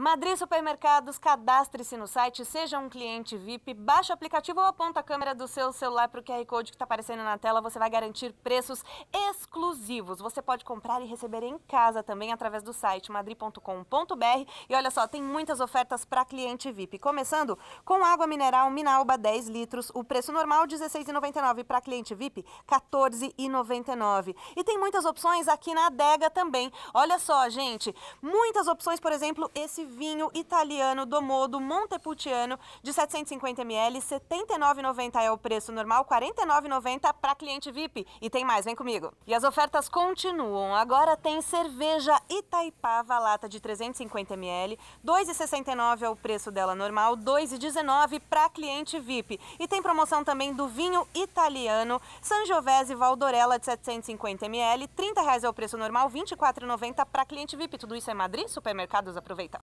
Madri Supermercados, cadastre-se no site, seja um cliente VIP, baixe o aplicativo ou aponta a câmera do seu celular para o QR Code que está aparecendo na tela. Você vai garantir preços exclusivos. Você pode comprar e receber em casa também através do site madri.com.br. E olha só, tem muitas ofertas para cliente VIP. Começando com água mineral Minalba 10 litros, o preço normal R$ 16,99 para cliente VIP R$ 14,99. E tem muitas opções aqui na adega também. Olha só, gente, muitas opções, por exemplo, esse vinho italiano Domodo Montepulciano de 750ml, 79,90 é o preço normal, 49,90 para cliente VIP. E tem mais, vem comigo. E as ofertas continuam. Agora tem cerveja Itaipava, lata de 350ml, 2,69 é o preço dela normal, 2,19 para cliente VIP. E tem promoção também do vinho italiano Sangiovese Valdorella de 750ml, R$ 30,00 é o preço normal, R$ 24,90 para cliente VIP. Tudo isso é Madrid Supermercados, aproveita.